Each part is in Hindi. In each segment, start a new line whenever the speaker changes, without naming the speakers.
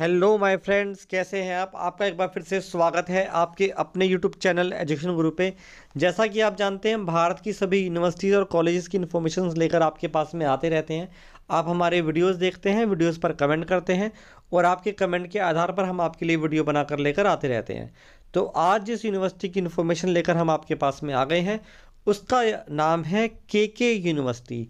हेलो माय फ्रेंड्स कैसे हैं आप आपका एक बार फिर से स्वागत है आपके अपने यूट्यूब चैनल एजुकेशन गुरु पे जैसा कि आप जानते हैं भारत की सभी यूनिवर्सिटीज़ और कॉलेजेस की इन्फॉर्मेशन लेकर आपके पास में आते रहते हैं आप हमारे वीडियोस देखते हैं वीडियोस पर कमेंट करते हैं और आपके कमेंट के आधार पर हम आपके लिए वीडियो बनाकर लेकर आते रहते हैं तो आज जिस यूनिवर्सिटी की इन्फॉर्मेशन लेकर हम आपके पास में आ गए हैं उसका नाम है के के यूनिवर्सिटी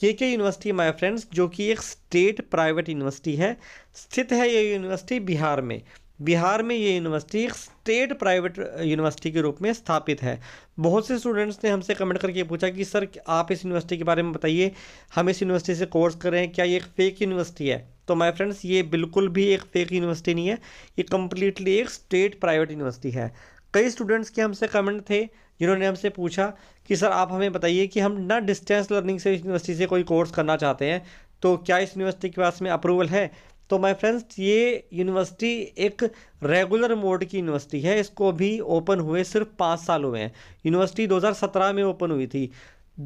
के के यूनिवर्सिटी माय फ्रेंड्स जो कि एक स्टेट प्राइवेट यूनिवर्सिटी है स्थित है ये यूनिवर्सिटी बिहार में बिहार में ये यूनिवर्सिटी एक स्टेट प्राइवेट यूनिवर्सिटी के रूप में स्थापित है बहुत से स्टूडेंट्स ने हमसे कमेंट करके पूछा कि सर आप इस यूनिवर्सिटी के बारे में बताइए हम इस यूनिवर्सिटी से कोर्स कर रहे हैं क्या ये एक फेक यूनिवर्सिटी है तो माय फ्रेंड्स ये बिल्कुल भी एक फेक यूनिवर्सिटी नहीं है ये कम्प्लीटली एक स्टेट प्राइवेट यूनिवर्सिटी है कई स्टूडेंट्स के हमसे कमेंट थे जिन्होंने हमसे पूछा कि सर आप हमें बताइए कि हम ना डिस्टेंस लर्निंग से यूनिवर्सिटी से कोई कोर्स करना चाहते हैं तो क्या इस यूनिवर्सिटी के पास में अप्रूवल है तो माय फ्रेंड्स ये यूनिवर्सिटी एक रेगुलर मोड की यूनिवर्सिटी है इसको भी ओपन हुए सिर्फ पाँच साल हुए हैं यूनिवर्सिटी 2017 में ओपन हुई थी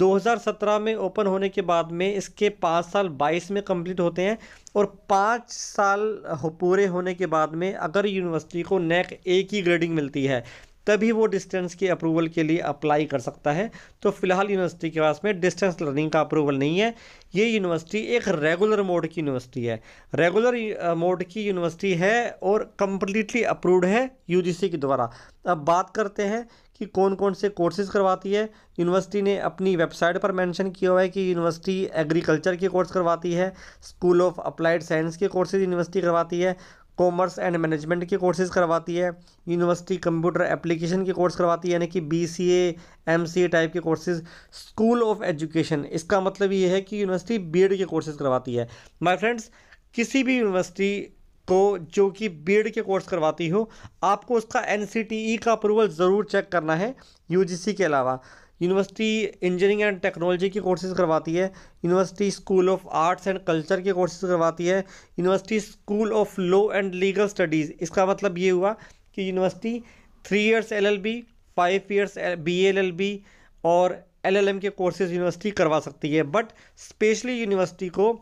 2017 में ओपन होने के बाद में इसके पाँच साल 22 में कंप्लीट होते हैं और पाँच साल हो पूरे होने के बाद में अगर यूनिवर्सिटी को नेक ए की ग्रेडिंग मिलती है तभी वो डिस्टेंस की अप्रूवल के लिए अप्लाई कर सकता है तो फिलहाल यूनिवर्सिटी के पास में डिस्टेंस लर्निंग का अप्रूवल नहीं है ये यूनिवर्सिटी एक रेगुलर मोड की यूनिवर्सिटी है रेगुलर मोड की यूनिवर्सिटी है और कम्प्लीटली अप्रूव्ड है यू के द्वारा अब बात करते हैं कि कौन कौन से कोर्सेज़ करवाती है यूनिवर्सिटी ने अपनी वेबसाइट पर मेंशन किया हुआ है कि यूनिवर्सिटी एग्रीकल्चर के कोर्स करवाती है स्कूल ऑफ अप्लाइड साइंस के कोर्सेज यूनिवर्सिटी करवाती है कॉमर्स एंड मैनेजमेंट के कोर्सेज़ करवाती है यूनिवर्सिटी कंप्यूटर एप्लीकेशन के कोर्स करवाती है यानी कि बी सी एम टाइप के कोर्सेज स्कूल ऑफ एजुकेशन इसका मतलब ये है कि यूनिवर्सिटी बी के कोर्सेज़ करवाती है माई फ्रेंड्स किसी भी यूनिवर्सिटी को जो कि बी के कोर्स करवाती हो आपको उसका एन e का अप्रूवल ज़रूर चेक करना है यू के अलावा यूनिवर्सिटी इंजीनियरिंग एंड टेक्नोलॉजी के कोर्सेज करवाती है university school of arts and culture के कोर्सेज करवाती है university school of law and legal studies इसका मतलब ये हुआ कि university three years L L B five years B L L B और एल एल एम के कोर्सेज यूनिवर्सिटी करवा सकती है बट स्पेशली यूनिवर्सिटी को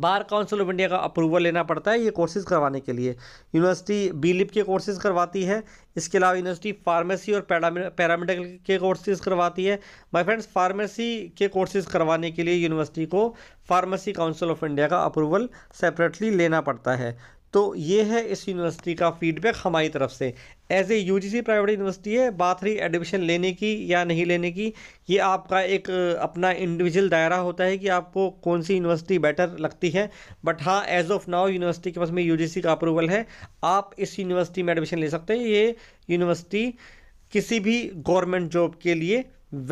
बार काउंसिल ऑफ इंडिया का अप्रूवल लेना पड़ता है ये कोर्सेज़ करवाने के लिए यूनिवर्सिटी बी लिप के कोर्सेज़ करवाती है इसके अलावा यूनिवर्सिटी फार्मेसी और पैरामेडिकल के कोर्सेज़ करवाती है माय फ्रेंड्स फार्मेसी के कोर्सेज़ करवाने के लिए यूनिवर्सिटी को फार्मेसी काउंसिल ऑफ इंडिया का अप्रूवल सेपरेटली लेना पड़ता है तो ये है इस यूनिवर्सिटी का फीडबैक हमारी तरफ से as a U private university है बात रही एडमिशन लेने की या नहीं लेने की ये आपका एक अपना इंडिविजुअल दायरा होता है कि आपको कौन सी यूनिवर्सिटी बेटर लगती है बट हाँ एज ऑफ नाउ यूनिवर्सिटी के पास में यू का अप्रूवल है आप इस यूनिवर्सिटी में एडमिशन ले सकते हैं ये यूनिवर्सिटी किसी भी गवर्नमेंट जॉब के लिए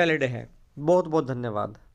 वैलिड है बहुत बहुत धन्यवाद